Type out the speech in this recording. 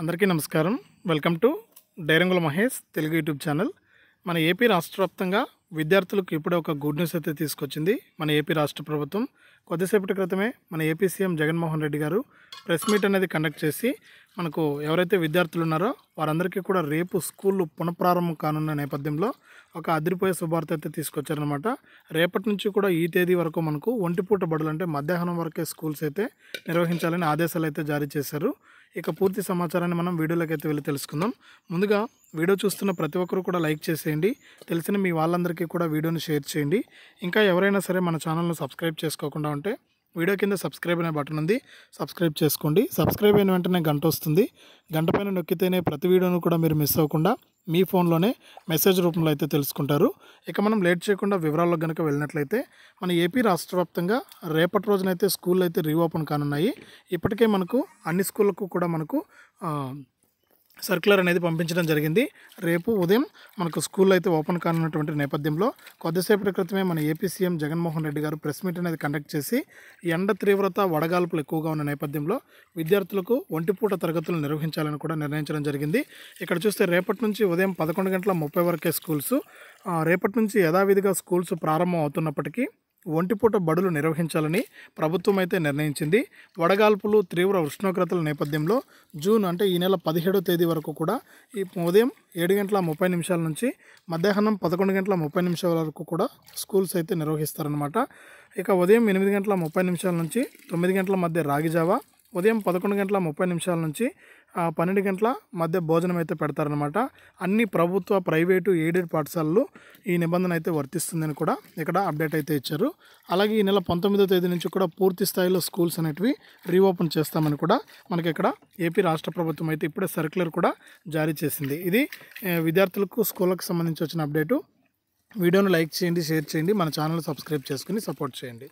అందరికీ నమస్కారం welcome to డైరంగుల మహేష్ తెలుగు యూట్యూబ్ ఛానల్ మన ఏపీ రాష్ట్ర వ్యాప్తంగా విద్యార్థులకు ఇప్పుడే ఒక గుడ్ న్యూస్ అయితే తీసుకొచ్చింది మన ఏపీ రాష్ట్ర ప్రభుత్వం కొద్దిసేపటి క్రితమే మన ఏపీ సీఎం జగన్మోహన్ రెడ్డి గారు ప్రెస్ మీట్ అనేది కండక్ట్ చేసి మనకు ఎవరైతే విద్యార్థులు ఉన్నారో వారందరికీ కూడా రేపు స్కూళ్ళు పునఃప్రారంభం కానున్న నేపథ్యంలో ఒక అదిరిపోయే శుభార్త అయితే తీసుకొచ్చారనమాట రేపటి నుంచి కూడా ఈ తేదీ వరకు మనకు ఒంటిపూట బడులు అంటే మధ్యాహ్నం వరకే స్కూల్స్ అయితే నిర్వహించాలని ఆదేశాలు అయితే జారీ చేశారు ఇక పూర్తి సమాచారాన్ని మనం వీడియోలోకి అయితే వెళ్ళి తెలుసుకుందాం ముందుగా వీడియో చూస్తున్న ప్రతి ఒక్కరు కూడా లైక్ చేసేయండి తెలిసిన మీ వాళ్ళందరికీ కూడా వీడియోని షేర్ చేయండి ఇంకా ఎవరైనా సరే మన ఛానల్ను సబ్స్క్రైబ్ చేసుకోకుండా ఉంటే వీడియో కింద సబ్స్క్రైబ్ అనే బటన్ ఉంది సబ్స్క్రైబ్ చేసుకోండి సబ్స్క్రైబ్ అయిన వెంటనే గంట వస్తుంది గంట పైన నొక్కితేనే ప్రతి వీడియోను కూడా మీరు మిస్ అవ్వకుండా మీ ఫోన్లోనే మెసేజ్ రూపంలో అయితే తెలుసుకుంటారు ఇక మనం లేట్ చేయకుండా వివరాల్లో కనుక వెళ్ళినట్లయితే మన ఏపీ రాష్ట్ర వ్యాప్తంగా రేపటి రోజునైతే స్కూళ్ళు అయితే రీఓపెన్ కానున్నాయి ఇప్పటికే మనకు అన్ని స్కూళ్ళకు కూడా మనకు సర్క్యులర్ అనేది పంపించడం జరిగింది రేపు ఉదయం మనకు స్కూల్ అయితే ఓపెన్ కానున్నటువంటి నేపథ్యంలో కొద్దిసేపటి క్రితమే మన ఏపీ సీఎం జగన్మోహన్ రెడ్డి గారు ప్రెస్ మీట్ అనేది కండక్ట్ చేసి ఎండ తీవ్రత వడగాల్పులు ఎక్కువగా ఉన్న నేపథ్యంలో విద్యార్థులకు ఒంటిపూట తరగతులు నిర్వహించాలని కూడా నిర్ణయించడం జరిగింది ఇక్కడ చూస్తే రేపటి నుంచి ఉదయం పదకొండు గంటల ముప్పై వరకే స్కూల్స్ రేపటి నుంచి యథావిధిగా స్కూల్స్ ప్రారంభం అవుతున్నప్పటికీ ఒంటిపూట బడులు నిర్వహించాలని ప్రభుత్వం అయితే నిర్ణయించింది వడగాల్పులు తీవ్ర ఉష్ణోగ్రతల నేపథ్యంలో జూన్ అంటే ఈ నెల పదిహేడో తేదీ వరకు కూడా ఈ ఉదయం ఏడు గంటల ముప్పై నిమిషాల నుంచి మధ్యాహ్నం పదకొండు గంటల ముప్పై నిమిషాల వరకు కూడా స్కూల్స్ అయితే నిర్వహిస్తారనమాట ఇక ఉదయం ఎనిమిది గంటల ముప్పై నిమిషాల నుంచి తొమ్మిది గంటల మధ్య రాగిజావా ఉదయం పదకొండు గంటల ముప్పై నిమిషాల నుంచి పన్నెండు గంటల మధ్య భోజనం అయితే పెడతారనమాట అన్ని ప్రభుత్వ ప్రైవేటు ఎయిడెడ్ పాఠశాలలు ఈ నిబంధన అయితే వర్తిస్తుందని కూడా ఇక్కడ అప్డేట్ అయితే ఇచ్చారు అలాగే ఈ నెల పంతొమ్మిదో తేదీ నుంచి కూడా పూర్తి స్థాయిలో స్కూల్స్ అనేటివి రీఓపెన్ చేస్తామని కూడా మనకి ఇక్కడ ఏపీ రాష్ట్ర ప్రభుత్వం అయితే ఇప్పుడే సర్క్యులర్ కూడా జారీ చేసింది ఇది విద్యార్థులకు స్కూళ్ళకు సంబంధించి వచ్చిన అప్డేటు వీడియోను లైక్ చేయండి షేర్ చేయండి మన ఛానల్ సబ్స్క్రైబ్ చేసుకుని సపోర్ట్ చేయండి